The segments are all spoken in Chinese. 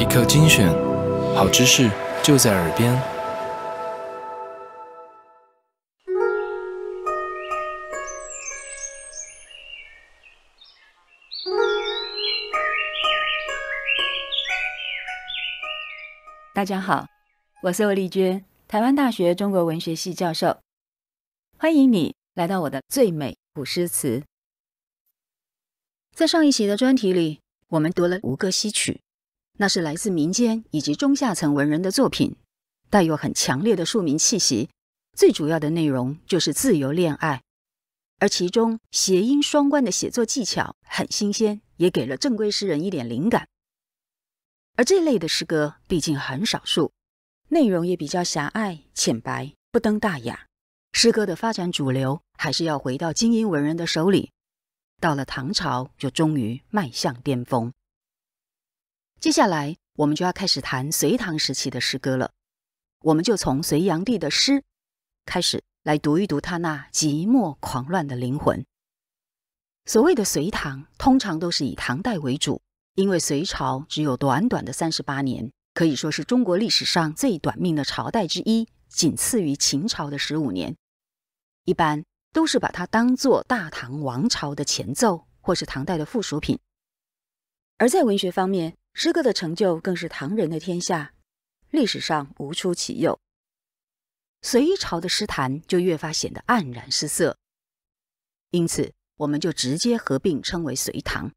一刻精选，好知识就在耳边。大家好，我是魏丽娟，台湾大学中国文学系教授。欢迎你来到我的最美古诗词。在上一期的专题里，我们读了《五个戏曲》。那是来自民间以及中下层文人的作品，带有很强烈的庶民气息。最主要的内容就是自由恋爱，而其中谐音双关的写作技巧很新鲜，也给了正规诗人一点灵感。而这类的诗歌毕竟很少数，内容也比较狭隘、浅白，不登大雅。诗歌的发展主流还是要回到精英文人的手里，到了唐朝就终于迈向巅峰。接下来，我们就要开始谈隋唐时期的诗歌了。我们就从隋炀帝的诗开始来读一读他那寂寞狂乱的灵魂。所谓的隋唐，通常都是以唐代为主，因为隋朝只有短短的三十八年，可以说是中国历史上最短命的朝代之一，仅次于秦朝的十五年。一般都是把它当作大唐王朝的前奏，或是唐代的附属品。而在文学方面，诗歌的成就更是唐人的天下，历史上无出其右。隋朝的诗坛就越发显得黯然失色，因此我们就直接合并称为隋唐。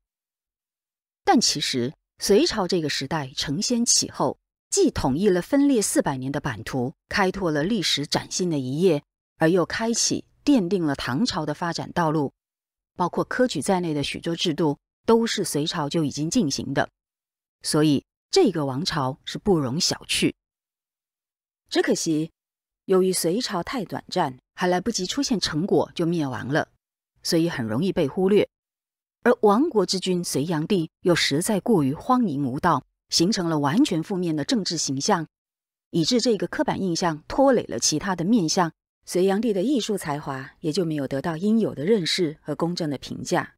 但其实隋朝这个时代承先启后，既统一了分裂四百年的版图，开拓了历史崭新的一页，而又开启奠定了唐朝的发展道路，包括科举在内的许多制度都是隋朝就已经进行的。所以，这个王朝是不容小觑。只可惜，由于隋朝太短暂，还来不及出现成果就灭亡了，所以很容易被忽略。而亡国之君隋炀帝又实在过于荒淫无道，形成了完全负面的政治形象，以致这个刻板印象拖累了其他的面相。隋炀帝的艺术才华也就没有得到应有的认识和公正的评价。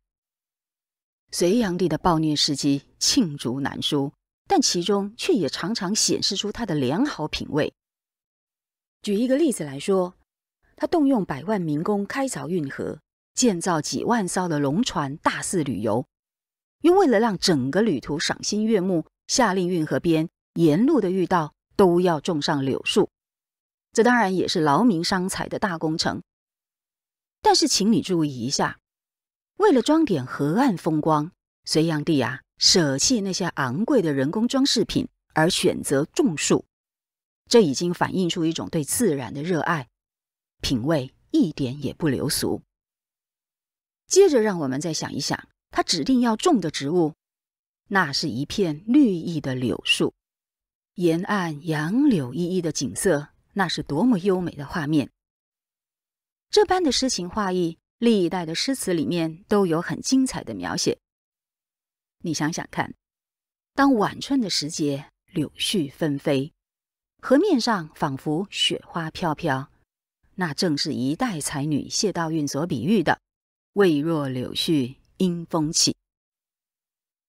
隋炀帝的暴虐事迹罄竹难书，但其中却也常常显示出他的良好品味。举一个例子来说，他动用百万民工开凿运河，建造几万艘的龙船，大肆旅游。又为了让整个旅途赏心悦目，下令运河边沿路的御道都要种上柳树。这当然也是劳民伤财的大工程。但是，请你注意一下。为了装点河岸风光，隋炀帝啊舍弃那些昂贵的人工装饰品，而选择种树，这已经反映出一种对自然的热爱，品味一点也不流俗。接着，让我们再想一想，他指定要种的植物，那是一片绿意的柳树，沿岸杨柳依依的景色，那是多么优美的画面。这般的诗情画意。历代的诗词里面都有很精彩的描写。你想想看，当晚春的时节，柳絮纷飞，河面上仿佛雪花飘飘，那正是一代才女谢道韫所比喻的“未若柳絮因风起”。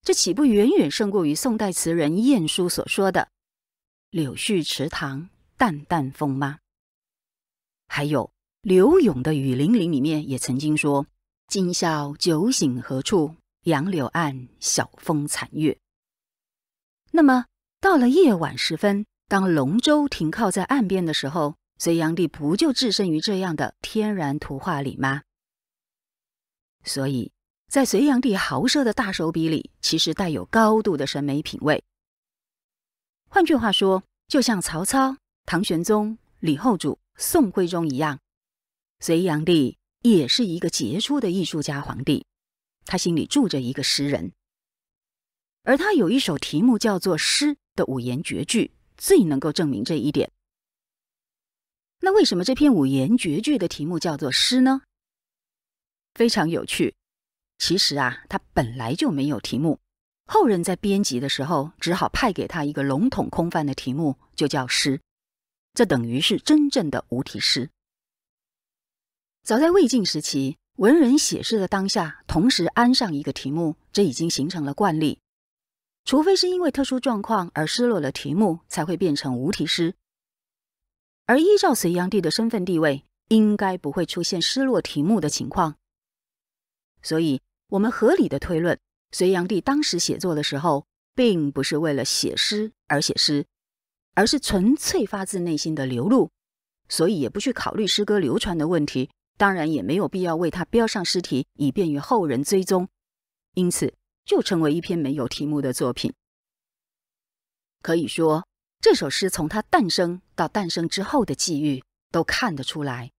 这岂不远远胜过于宋代词人晏殊所说的“柳絮池塘淡淡风”吗？还有。柳永的《雨霖铃》里面也曾经说：“今宵酒醒何处？杨柳岸，晓风残月。”那么到了夜晚时分，当龙舟停靠在岸边的时候，隋炀帝不就置身于这样的天然图画里吗？所以在隋炀帝豪奢的大手笔里，其实带有高度的审美品味。换句话说，就像曹操、唐玄宗、李后主、宋徽宗一样。隋炀帝也是一个杰出的艺术家皇帝，他心里住着一个诗人，而他有一首题目叫做《诗》的五言绝句，最能够证明这一点。那为什么这篇五言绝句的题目叫做《诗》呢？非常有趣，其实啊，他本来就没有题目，后人在编辑的时候只好派给他一个笼统空泛的题目，就叫《诗》，这等于是真正的无题诗。早在魏晋时期，文人写诗的当下，同时安上一个题目，这已经形成了惯例。除非是因为特殊状况而失落了题目，才会变成无题诗。而依照隋炀帝的身份地位，应该不会出现失落题目的情况。所以，我们合理的推论，隋炀帝当时写作的时候，并不是为了写诗而写诗，而是纯粹发自内心的流露，所以也不去考虑诗歌流传的问题。当然也没有必要为他标上诗题，以便于后人追踪，因此就成为一篇没有题目的作品。可以说，这首诗从它诞生到诞生之后的际遇都看得出来，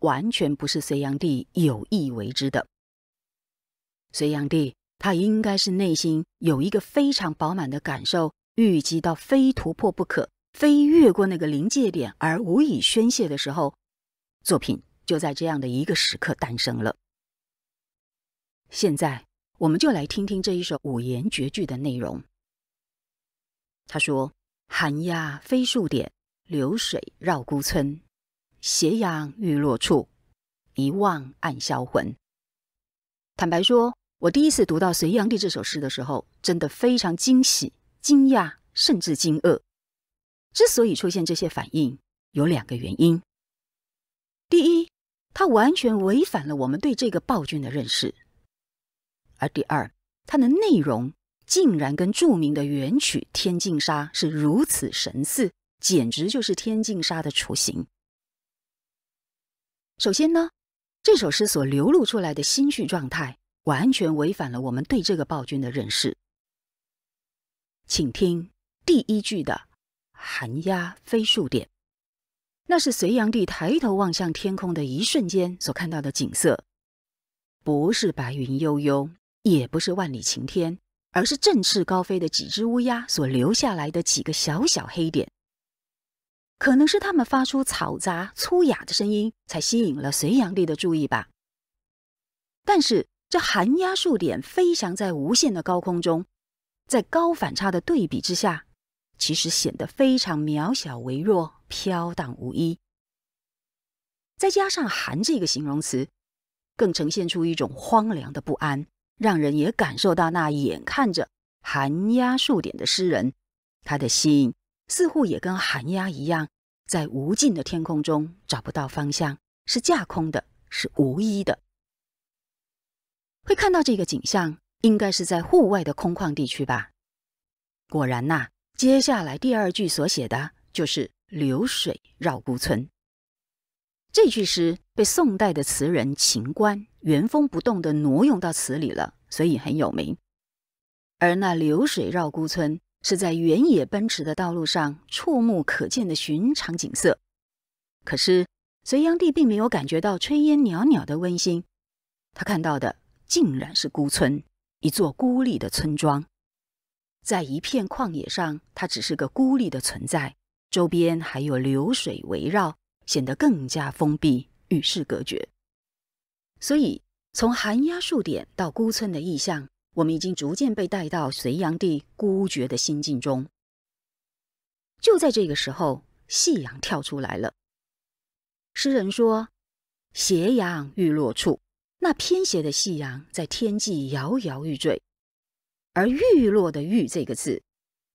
完全不是隋炀帝有意为之的。隋炀帝他应该是内心有一个非常饱满的感受，预计到非突破不可、非越过那个临界点而无以宣泄的时候，作品。就在这样的一个时刻诞生了。现在，我们就来听听这一首五言绝句的内容。他说：“寒鸦飞数点，流水绕孤村。斜阳欲落处，一望暗销魂。”坦白说，我第一次读到隋炀帝这首诗的时候，真的非常惊喜、惊讶，甚至惊愕。之所以出现这些反应，有两个原因。第一，它完全违反了我们对这个暴君的认识，而第二，它的内容竟然跟著名的元曲《天净沙》是如此神似，简直就是《天净沙》的雏形。首先呢，这首诗所流露出来的心绪状态，完全违反了我们对这个暴君的认识。请听第一句的“寒鸦飞数点”。那是隋炀帝抬头望向天空的一瞬间所看到的景色，不是白云悠悠，也不是万里晴天，而是振翅高飞的几只乌鸦所留下来的几个小小黑点。可能是它们发出嘈杂粗哑的声音，才吸引了隋炀帝的注意吧。但是，这寒鸦数点飞翔在无限的高空中，在高反差的对比之下，其实显得非常渺小微弱。飘荡无依，再加上“寒”这个形容词，更呈现出一种荒凉的不安，让人也感受到那眼看着寒鸦数点的诗人，他的心似乎也跟寒鸦一样，在无尽的天空中找不到方向，是架空的，是无依的。会看到这个景象，应该是在户外的空旷地区吧？果然呐，接下来第二句所写的，就是。流水绕孤村，这句诗被宋代的词人秦观原封不动的挪用到词里了，所以很有名。而那流水绕孤村，是在原野奔驰的道路上触目可见的寻常景色。可是隋炀帝并没有感觉到炊烟袅袅的温馨，他看到的竟然是孤村，一座孤立的村庄，在一片旷野上，它只是个孤立的存在。周边还有流水围绕，显得更加封闭，与世隔绝。所以，从寒鸦数点到孤村的意象，我们已经逐渐被带到隋炀帝孤绝的心境中。就在这个时候，夕阳跳出来了。诗人说：“斜阳欲落处，那偏斜的夕阳在天际摇摇欲坠。”而“欲落”的“欲”这个字。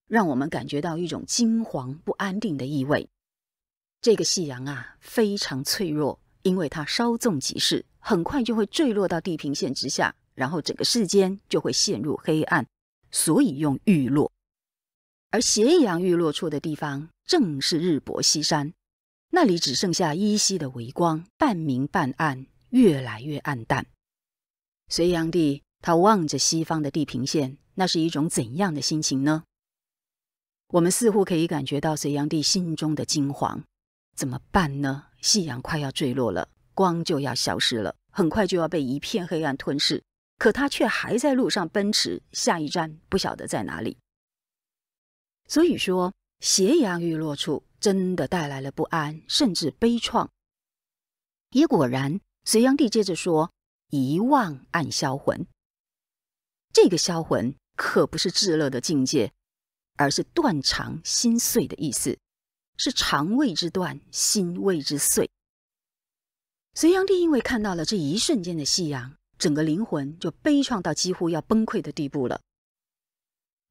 让我们感觉到一种惊惶不安定的意味。这个夕阳啊，非常脆弱，因为它稍纵即逝，很快就会坠落到地平线之下，然后整个世间就会陷入黑暗。所以用“欲落”，而斜阳欲落处的地方正是日薄西山，那里只剩下依稀的微光，半明半暗，越来越暗淡。隋炀帝他望着西方的地平线，那是一种怎样的心情呢？我们似乎可以感觉到隋炀帝心中的惊惶，怎么办呢？夕阳快要坠落了，光就要消失了，很快就要被一片黑暗吞噬。可他却还在路上奔驰，下一站不晓得在哪里。所以说，斜阳欲落处真的带来了不安，甚至悲怆。也果然，隋炀帝接着说：“遗忘暗销魂。”这个销魂可不是至乐的境界。而是断肠心碎的意思，是肠胃之断，心为之碎。隋炀帝因为看到了这一瞬间的夕阳，整个灵魂就悲怆到几乎要崩溃的地步了。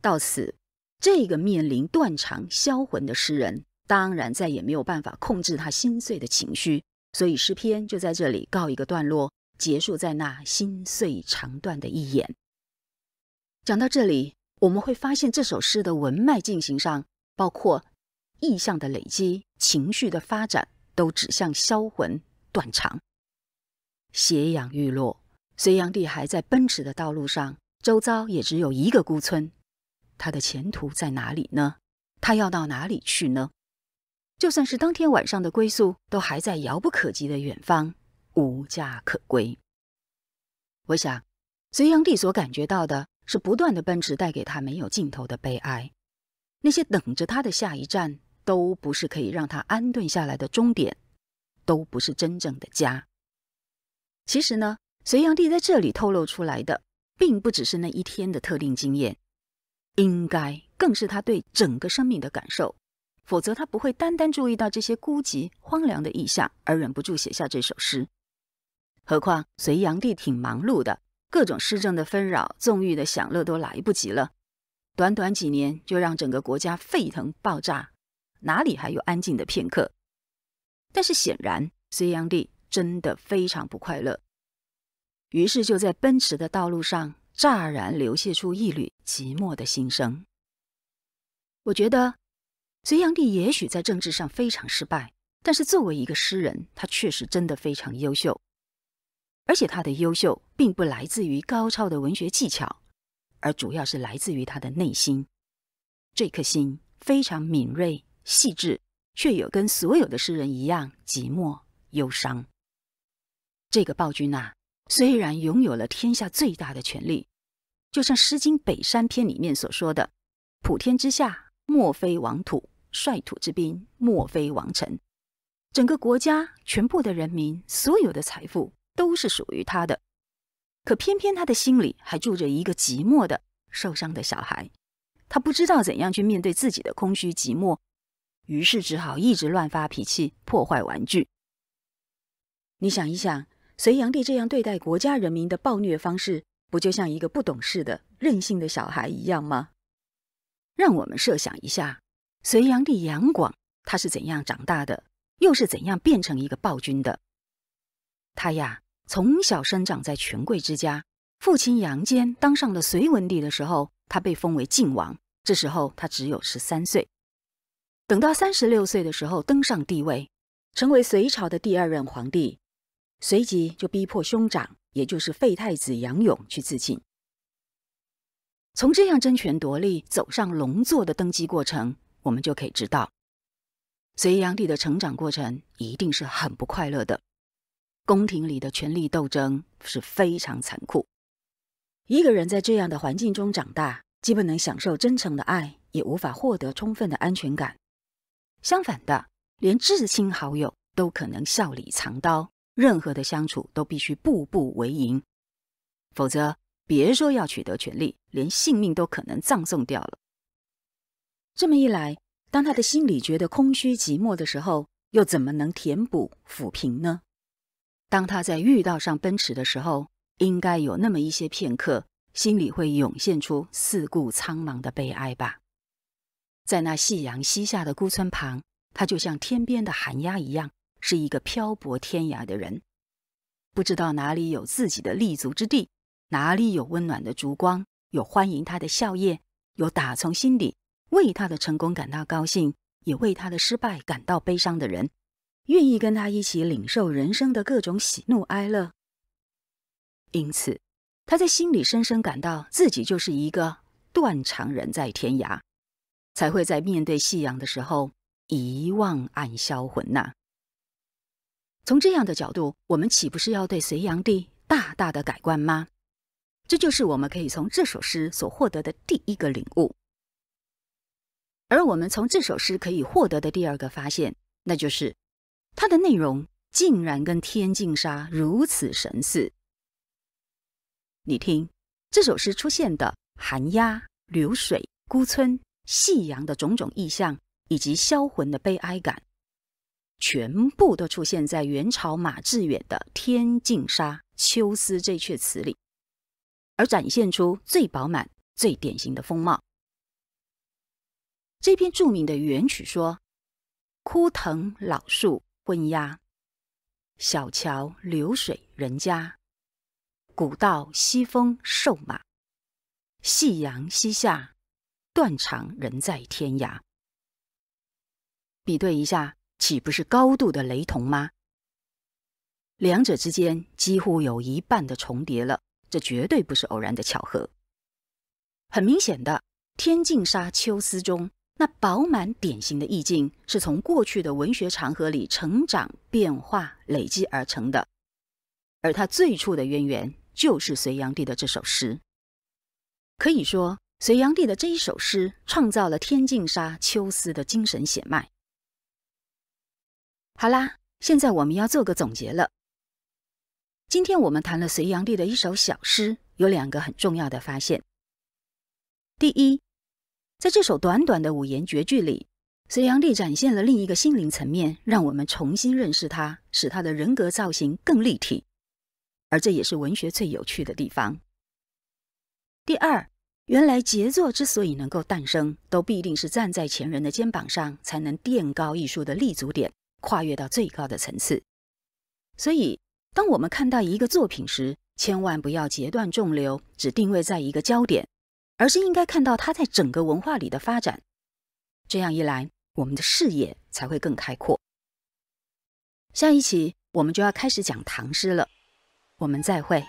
到此，这个面临断肠销魂的诗人，当然再也没有办法控制他心碎的情绪，所以诗篇就在这里告一个段落，结束在那心碎肠断的一眼。讲到这里。我们会发现，这首诗的文脉进行上，包括意象的累积、情绪的发展，都指向销魂断肠。斜阳欲落，隋炀帝还在奔驰的道路上，周遭也只有一个孤村。他的前途在哪里呢？他要到哪里去呢？就算是当天晚上的归宿，都还在遥不可及的远方，无家可归。我想，隋炀帝所感觉到的。是不断的奔驰带给他没有尽头的悲哀，那些等着他的下一站都不是可以让他安顿下来的终点，都不是真正的家。其实呢，隋炀帝在这里透露出来的，并不只是那一天的特定经验，应该更是他对整个生命的感受，否则他不会单单注意到这些孤寂荒凉的意象而忍不住写下这首诗。何况隋炀帝挺忙碌的。各种施政的纷扰、纵欲的享乐都来不及了，短短几年就让整个国家沸腾爆炸，哪里还有安静的片刻？但是显然，隋炀帝真的非常不快乐，于是就在奔驰的道路上，乍然流泻出一缕寂寞的心声。我觉得，隋炀帝也许在政治上非常失败，但是作为一个诗人，他确实真的非常优秀。而且他的优秀并不来自于高超的文学技巧，而主要是来自于他的内心。这颗心非常敏锐、细致，却有跟所有的诗人一样寂寞忧伤。这个暴君啊，虽然拥有了天下最大的权力，就像《诗经·北山》篇里面所说的：“普天之下，莫非王土；率土之滨，莫非王臣。”整个国家、全部的人民、所有的财富。都是属于他的，可偏偏他的心里还住着一个寂寞的、受伤的小孩，他不知道怎样去面对自己的空虚寂寞，于是只好一直乱发脾气，破坏玩具。你想一想，隋炀帝这样对待国家人民的暴虐方式，不就像一个不懂事的、任性的小孩一样吗？让我们设想一下，隋炀帝杨广他是怎样长大的，又是怎样变成一个暴君的？他呀。从小生长在权贵之家，父亲杨坚当上了隋文帝的时候，他被封为晋王。这时候他只有十三岁。等到三十六岁的时候登上帝位，成为隋朝的第二任皇帝，随即就逼迫兄长，也就是废太子杨勇去自尽。从这样争权夺利走上龙座的登基过程，我们就可以知道，隋炀帝的成长过程一定是很不快乐的。宫廷里的权力斗争是非常残酷。一个人在这样的环境中长大，既不能享受真诚的爱，也无法获得充分的安全感。相反的，连至亲好友都可能笑里藏刀，任何的相处都必须步步为营，否则别说要取得权力，连性命都可能葬送掉了。这么一来，当他的心里觉得空虚寂寞的时候，又怎么能填补抚平呢？当他在遇到上奔驰的时候，应该有那么一些片刻，心里会涌现出四顾苍茫的悲哀吧。在那夕阳西下的孤村旁，他就像天边的寒鸦一样，是一个漂泊天涯的人，不知道哪里有自己的立足之地，哪里有温暖的烛光，有欢迎他的笑靥，有打从心底为他的成功感到高兴，也为他的失败感到悲伤的人。愿意跟他一起领受人生的各种喜怒哀乐，因此他在心里深深感到自己就是一个断肠人在天涯，才会在面对夕阳的时候遗忘暗销魂呐。从这样的角度，我们岂不是要对隋炀帝大大的改观吗？这就是我们可以从这首诗所获得的第一个领悟。而我们从这首诗可以获得的第二个发现，那就是。它的内容竟然跟《天净沙》如此神似。你听这首诗出现的寒鸦、流水、孤村、夕阳的种种意象，以及销魂的悲哀感，全部都出现在元朝马致远的《天净沙·秋思》这阙词里，而展现出最饱满、最典型的风貌。这篇著名的元曲说：“枯藤老树。”昏鸦，小桥流水人家，古道西风瘦马，夕阳西下，断肠人在天涯。比对一下，岂不是高度的雷同吗？两者之间几乎有一半的重叠了，这绝对不是偶然的巧合。很明显的，《天净沙·秋思》中。那饱满典型的意境，是从过去的文学长河里成长、变化、累积而成的，而它最初的渊源就是隋炀帝的这首诗。可以说，隋炀帝的这一首诗创造了《天净沙·秋思》的精神血脉。好啦，现在我们要做个总结了。今天我们谈了隋炀帝的一首小诗，有两个很重要的发现。第一，在这首短短的五言绝句里，隋炀帝展现了另一个心灵层面，让我们重新认识他，使他的人格造型更立体。而这也是文学最有趣的地方。第二，原来杰作之所以能够诞生，都必定是站在前人的肩膀上，才能垫高艺术的立足点，跨越到最高的层次。所以，当我们看到一个作品时，千万不要截断重流，只定位在一个焦点。而是应该看到它在整个文化里的发展，这样一来，我们的视野才会更开阔。下一期我们就要开始讲唐诗了，我们再会。